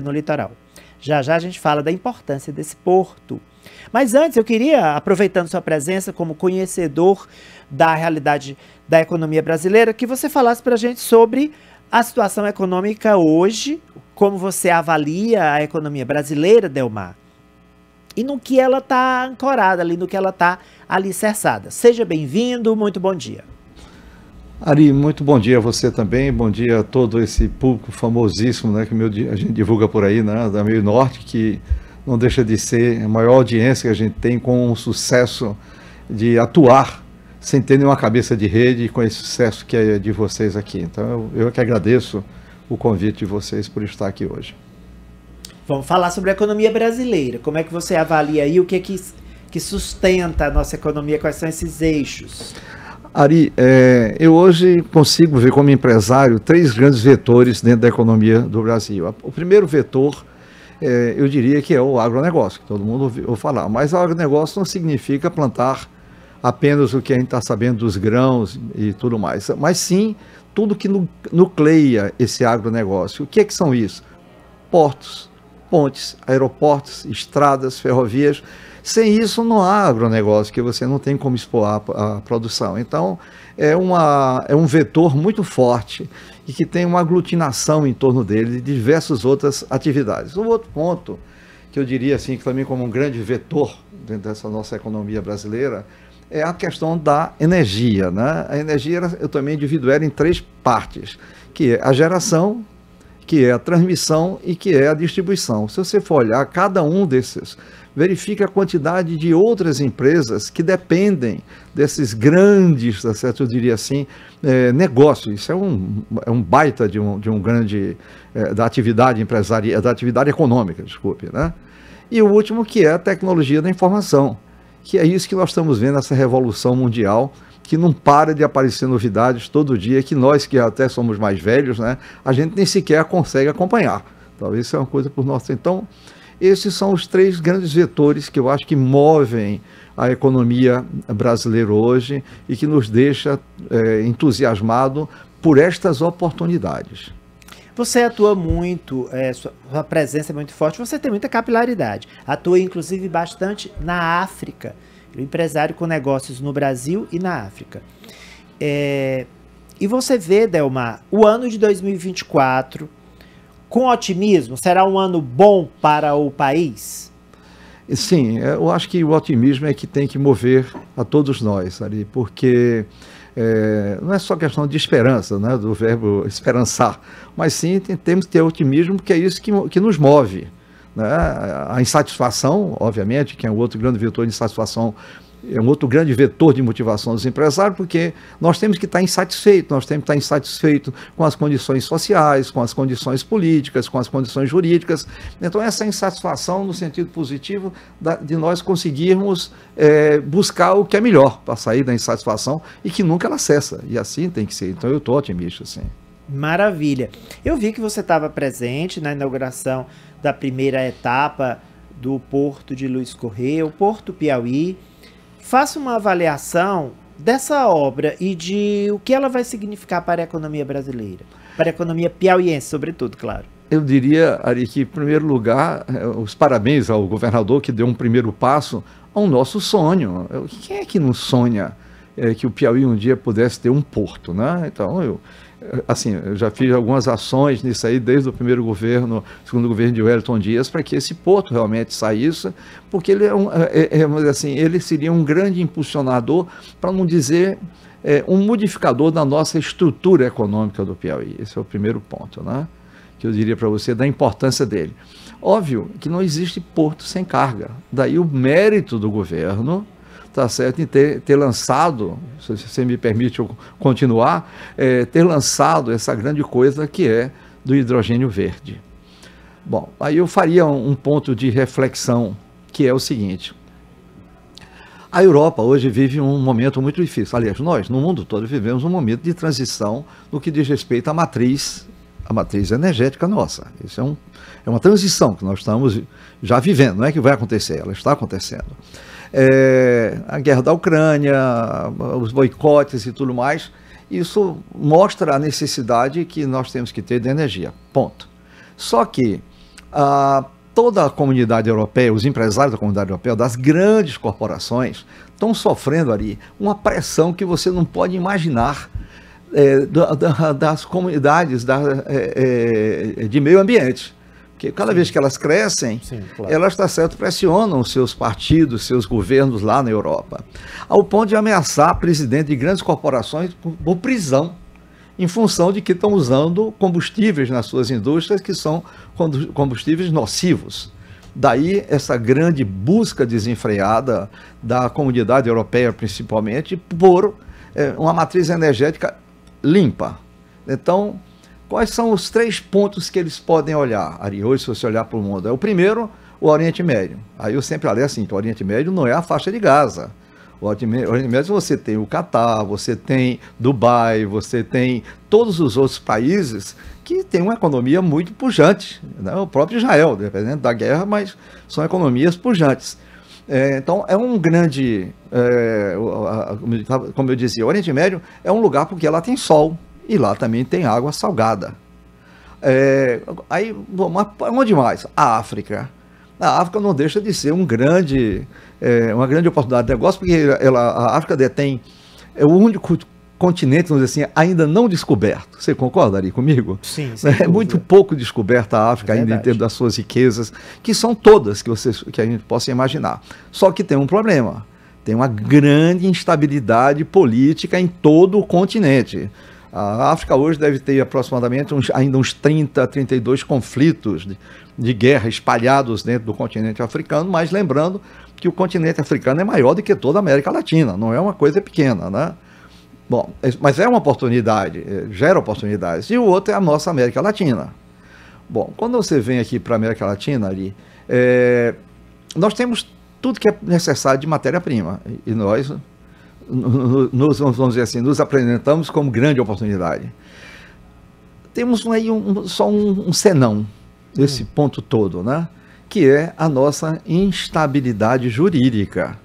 no litoral. Já já a gente fala da importância desse porto. Mas antes, eu queria, aproveitando sua presença como conhecedor da realidade da economia brasileira, que você falasse para a gente sobre a situação econômica hoje, como você avalia a economia brasileira, Delmar, e no que ela está ancorada ali, no que ela está alicerçada. Seja bem-vindo, muito bom dia. Ari, muito bom dia a você também, bom dia a todo esse público famosíssimo né, que meu, a gente divulga por aí, né, da Meio Norte, que não deixa de ser a maior audiência que a gente tem com o sucesso de atuar sem ter nenhuma cabeça de rede com esse sucesso que é de vocês aqui. Então eu, eu é que agradeço o convite de vocês por estar aqui hoje. Vamos falar sobre a economia brasileira. Como é que você avalia aí o que é que, que sustenta a nossa economia? Quais são esses eixos? Ari, é, eu hoje consigo ver como empresário três grandes vetores dentro da economia do Brasil. O primeiro vetor, é, eu diria que é o agronegócio, que todo mundo ouviu falar. Mas o agronegócio não significa plantar apenas o que a gente está sabendo dos grãos e tudo mais, mas sim tudo que nucleia esse agronegócio. O que, é que são isso? Portos, pontes, aeroportos, estradas, ferrovias. Sem isso não há agronegócio, que você não tem como expor a, a produção. Então, é, uma, é um vetor muito forte e que tem uma aglutinação em torno dele de diversas outras atividades. O um outro ponto, que eu diria assim, que também como um grande vetor dentro dessa nossa economia brasileira, é a questão da energia. Né? A energia, eu também divido ela em três partes, que é a geração, que é a transmissão e que é a distribuição. Se você for olhar cada um desses, verifique a quantidade de outras empresas que dependem desses grandes, tá certo? eu diria assim, é, negócios. Isso é um, é um baita de um, de um grande, é, da atividade empresarial, é, da atividade econômica, desculpe, né? E o último que é a tecnologia da informação, que é isso que nós estamos vendo, essa revolução mundial, que não para de aparecer novidades todo dia, que nós que até somos mais velhos, né, a gente nem sequer consegue acompanhar. Talvez isso é uma coisa por nós. Então, esses são os três grandes vetores que eu acho que movem a economia brasileira hoje e que nos deixa é, entusiasmado por estas oportunidades. Você atua muito, é, sua, sua, presença é muito forte, você tem muita capilaridade. Atua, inclusive, bastante na África. Um empresário com negócios no Brasil e na África. É, e você vê, Delmar, o ano de 2024, com otimismo, será um ano bom para o país? Sim, é, eu acho que o otimismo é que tem que mover a todos nós ali, porque é, não é só questão de esperança, né, do verbo esperançar, mas sim temos que ter otimismo, que é isso que, que nos move. Né? A insatisfação, obviamente, que é um outro grande vetor de insatisfação, é um outro grande vetor de motivação dos empresários, porque nós temos que estar insatisfeitos, nós temos que estar insatisfeitos com as condições sociais, com as condições políticas, com as condições jurídicas. Então, essa insatisfação, no sentido positivo, de nós conseguirmos é, buscar o que é melhor para sair da insatisfação e que nunca ela cessa. E assim tem que ser. Então, eu estou otimista, sim. Maravilha. Eu vi que você estava presente na inauguração da primeira etapa do Porto de Luiz Correia, o Porto Piauí. Faça uma avaliação dessa obra e de o que ela vai significar para a economia brasileira, para a economia piauiense, sobretudo, claro. Eu diria, Ari, que em primeiro lugar, é, os parabéns ao governador que deu um primeiro passo ao nosso sonho. Quem é que não sonha é, que o Piauí um dia pudesse ter um porto, né? Então, eu, assim, eu já fiz algumas ações nisso aí desde o primeiro governo, segundo governo de Wellington Dias, para que esse porto realmente saísse, porque ele é, um, é, é, é assim, ele seria um grande impulsionador, para não dizer é, um modificador da nossa estrutura econômica do Piauí. Esse é o primeiro ponto, né? Que eu diria para você da importância dele. Óbvio que não existe porto sem carga. Daí o mérito do governo tá certo, em ter, ter lançado, se você me permite eu continuar, é, ter lançado essa grande coisa que é do hidrogênio verde. Bom, aí eu faria um ponto de reflexão, que é o seguinte. A Europa hoje vive um momento muito difícil. Aliás, nós, no mundo todo, vivemos um momento de transição no que diz respeito à matriz, à matriz energética nossa. Isso é, um, é uma transição que nós estamos já vivendo, não é que vai acontecer, ela está acontecendo é, a guerra da Ucrânia, os boicotes e tudo mais. Isso mostra a necessidade que nós temos que ter de energia. Ponto. Só que a, ah, toda a comunidade europeia, os empresários da comunidade europeia, das grandes corporações, estão sofrendo ali uma pressão que você não pode imaginar. É, da, da, das comunidades da, é, de meio ambiente. Porque cada Sim. vez que elas crescem, Sim, claro. elas, está certo, pressionam seus partidos, seus governos lá na Europa, ao ponto de ameaçar presidente de grandes corporações por, prisão, em função de que estão usando combustíveis nas suas indústrias que são combustíveis nocivos. Daí essa grande busca desenfreada da comunidade europeia, principalmente, por é, uma matriz energética limpa. Então, Quais são os três pontos que eles podem olhar, Ari, hoje, se você olhar para o mundo? É o primeiro, o Oriente Médio. Aí eu sempre falei assim, que o Oriente Médio não é a faixa de Gaza. O Oriente Médio você tem o Catar, você tem Dubai, você tem todos os outros países que têm uma economia muito pujante. Né? O próprio Israel, dependendo da guerra, mas são economias pujantes. É, então é um grande, é, como eu dizia, o Oriente Médio é um lugar porque lá tem sol, e lá também tem água salgada. É, aí, vamos onde mais? A África. A África não deixa de ser um grande, é, uma grande oportunidade de negócio, porque ela, a África detém é o único continente, vamos dizer assim, ainda não descoberto. Você concordaria comigo? Sim. É dúvida. muito pouco descoberta a África é ainda em termos das suas riquezas, que são todas que, você, que a gente possa imaginar. Só que tem um problema. Tem uma grande instabilidade política em todo o continente. A África hoje deve ter aproximadamente uns, ainda uns 30, 32 conflitos de, de guerra espalhados dentro do continente africano, mas lembrando que o continente africano é maior do que toda a América Latina, não é uma coisa pequena, né? Bom, é, mas é uma oportunidade, é, gera oportunidades. E o outro é a nossa América Latina. Bom, quando você vem aqui para a América Latina ali, é, nós temos tudo que é necessário de matéria-prima. E nós nos, vamos dizer assim, nos apresentamos como grande oportunidade. Temos aí um, só um, um senão nesse hum. ponto todo, né? que é a nossa instabilidade jurídica.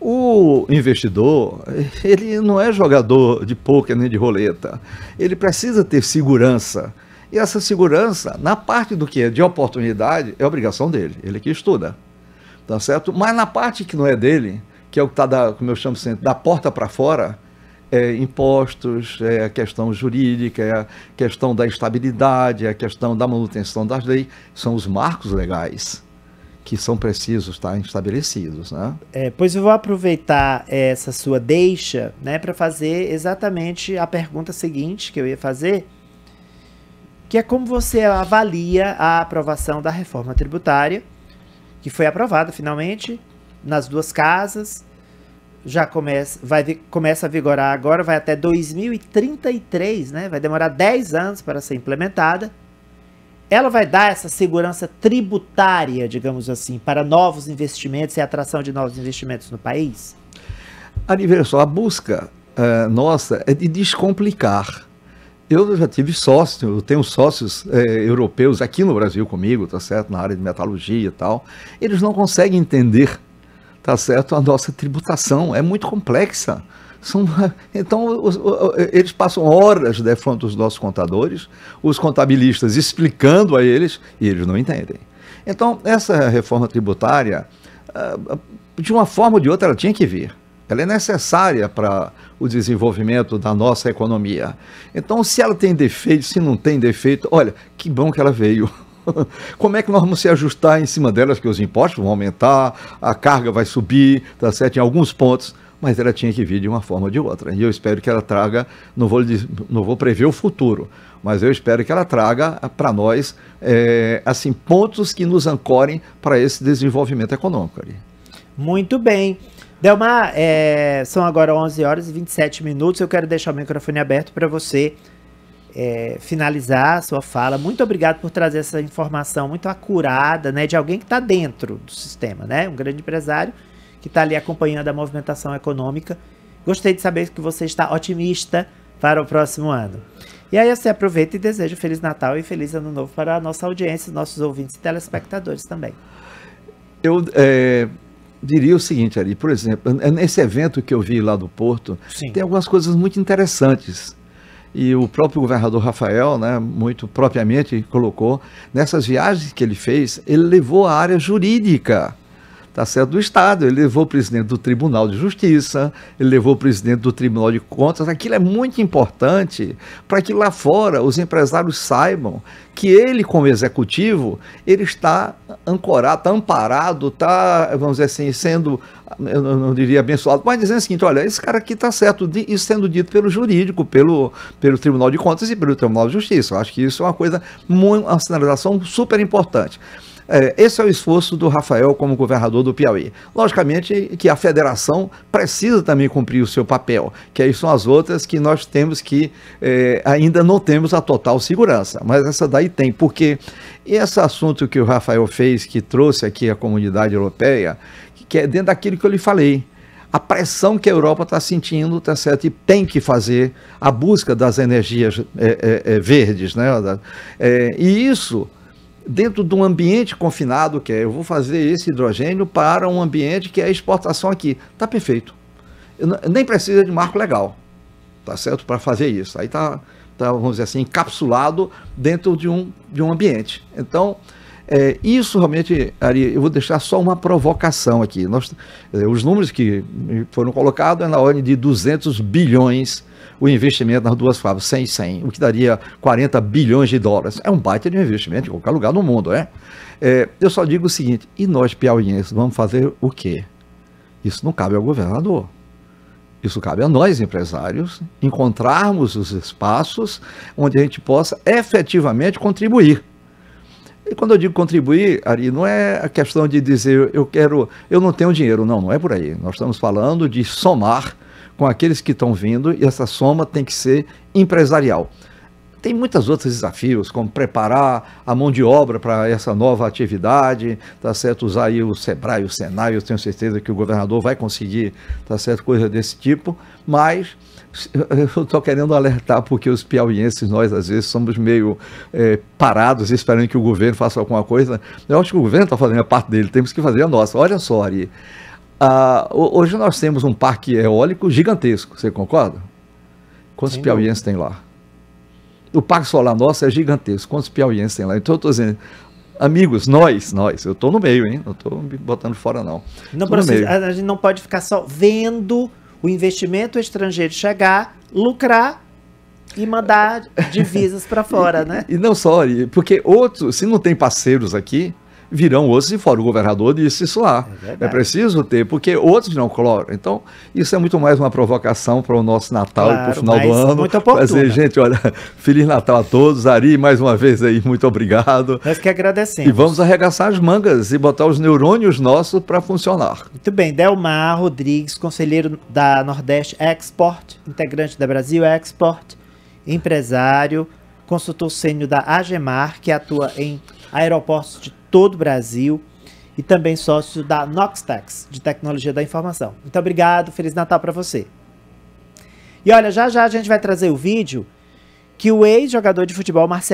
O investidor, ele não é jogador de pôquer nem de roleta. Ele precisa ter segurança. E essa segurança, na parte do que é de oportunidade, é obrigação dele. Ele que estuda. Tá certo? Mas na parte que não é dele, que é o que está, como eu chamo sempre, da porta para fora, é, impostos, é a questão jurídica, é a questão da estabilidade, é a questão da manutenção das leis, são os marcos legais que são precisos estar tá, estabelecidos, né? É, pois eu vou aproveitar essa sua deixa, né, para fazer exatamente a pergunta seguinte que eu ia fazer, que é como você avalia a aprovação da reforma tributária que foi aprovada finalmente nas duas casas. Já começa, vai, começa a vigorar agora, vai até 2033, né? Vai demorar 10 anos para ser implementada. Ela vai dar essa segurança tributária, digamos assim, para novos investimentos e atração de novos investimentos no país? Aniverso, a busca uh, nossa é de descomplicar. Eu já tive sócios eu tenho sócios eh, europeus aqui no Brasil comigo, tá certo? Na área de metalurgia e tal. Eles não conseguem entender tá certo? A nossa tributação é muito complexa. São, então, os, eles passam horas defronte dos nossos contadores, os contabilistas explicando a eles, e eles não entendem. Então, essa reforma tributária, ah, de uma forma ou de outra, ela tinha que vir. Ela é necessária para o desenvolvimento da nossa economia. Então, se ela tem defeito, se não tem defeito, olha, que bom que ela veio. Como é que nós vamos se ajustar em cima delas, que os impostos vão aumentar, a carga vai subir, tá certo? Em alguns pontos, mas ela tinha que vir de uma forma ou de outra. E eu espero que ela traga, não vou, não vou prever o futuro, mas eu espero que ela traga para nós é, assim pontos que nos ancorem para esse desenvolvimento econômico ali. Muito bem. Delmar, é, são agora 11 horas e 27 minutos. Eu quero deixar o microfone aberto para você é, finalizar a sua fala. Muito obrigado por trazer essa informação muito acurada, né, de alguém que está dentro do sistema, né, um grande empresário que está ali acompanhando a movimentação econômica. Gostei de saber que você está otimista para o próximo ano. E aí você aproveita e deseja um Feliz Natal e Feliz Ano Novo para a nossa audiência, nossos ouvintes e telespectadores também. Eu é, diria o seguinte, ali, por exemplo, é nesse evento que eu vi lá do Porto, Sim. tem algumas coisas muito interessantes e o próprio governador Rafael, né, muito propriamente colocou, nessas viagens que ele fez, ele levou a área jurídica tá certo, do Estado. Ele levou o presidente do Tribunal de Justiça, ele levou o presidente do Tribunal de Contas. Aquilo é muito importante para que lá fora os empresários saibam que ele, como executivo, ele está ancorado, está amparado, está, vamos dizer assim, sendo, eu não diria abençoado, mas dizendo o seguinte, olha, esse cara aqui está certo, isso sendo dito pelo jurídico, pelo, pelo Tribunal de Contas e pelo Tribunal de Justiça. Eu acho que isso é uma coisa, uma sinalização super importante. É, esse é o esforço do Rafael como governador do Piauí. Logicamente que a federação precisa também cumprir o seu papel, que aí são as outras que nós temos que é, ainda não temos a total segurança, mas essa daí tem, porque esse assunto que o Rafael fez, que trouxe aqui a comunidade europeia, que é dentro daquilo que eu lhe falei, a pressão que a Europa está sentindo, tá certo? E tem que fazer a busca das energias é, é, é verdes, né? É, e isso dentro de um ambiente confinado, que é eu vou fazer esse hidrogênio para um ambiente que é exportação aqui. Tá perfeito. Eu nem precisa de marco legal, tá certo? Para fazer isso. Aí está, tá, vamos dizer assim, encapsulado dentro de um, de um ambiente. Então, é, isso realmente, Ari, eu vou deixar só uma provocação aqui. Nós, é, os números que foram colocados é na ordem de 200 bilhões o investimento nas duas fábricas, 100 e 100, o que daria 40 bilhões de dólares. É um baita de investimento em qualquer lugar no mundo, é? é eu só digo o seguinte, e nós piauienses vamos fazer o quê? Isso não cabe ao governador. Isso cabe a nós, empresários, encontrarmos os espaços onde a gente possa efetivamente contribuir. E quando eu digo contribuir, Ari, não é a questão de dizer eu quero, eu não tenho dinheiro, não, não é por aí. Nós estamos falando de somar com aqueles que estão vindo e essa soma tem que ser empresarial. Tem muitos outros desafios, como preparar a mão de obra para essa nova atividade, tá certo? Usar aí o Sebrae, o Senai, eu tenho certeza que o governador vai conseguir, tá certo? Coisa desse tipo, mas eu estou querendo alertar porque os piauienses, nós às vezes somos meio é, parados esperando que o governo faça alguma coisa. Eu acho que o governo está fazendo a parte dele, temos que fazer a nossa. Olha só, Ari, ah, hoje nós temos um parque eólico gigantesco, você concorda? Quantos Sim, piauienses não. tem lá? O parque solar nosso é gigantesco, quantos piauienses tem lá? Então eu estou dizendo, amigos, nós, nós, eu estou no meio, hein? Não estou me botando fora, não. Não, professor, a gente não pode ficar só vendo o investimento estrangeiro chegar, lucrar e mandar divisas para fora, né? E não só, porque outros, se não tem parceiros aqui, virão outros de fora. O governador disse isso lá. É, é preciso ter, porque outros não colaboram. Então, isso é muito mais uma provocação para o nosso Natal claro, e para o final do ano. Muito Fazer, gente, olha, Feliz Natal a todos. Ari, mais uma vez aí, muito obrigado. Nós que agradecemos. E vamos arregaçar as mangas e botar os neurônios nossos para funcionar. Muito bem. Delmar Rodrigues, conselheiro da Nordeste Export, integrante da Brasil Export, empresário, consultor sênior da AGEMAR, que atua em aeroportos de todo o Brasil e também sócio da Noxtex, de tecnologia da informação. Muito obrigado, Feliz Natal para você. E olha, já já a gente vai trazer o vídeo que o ex-jogador de futebol Marcelo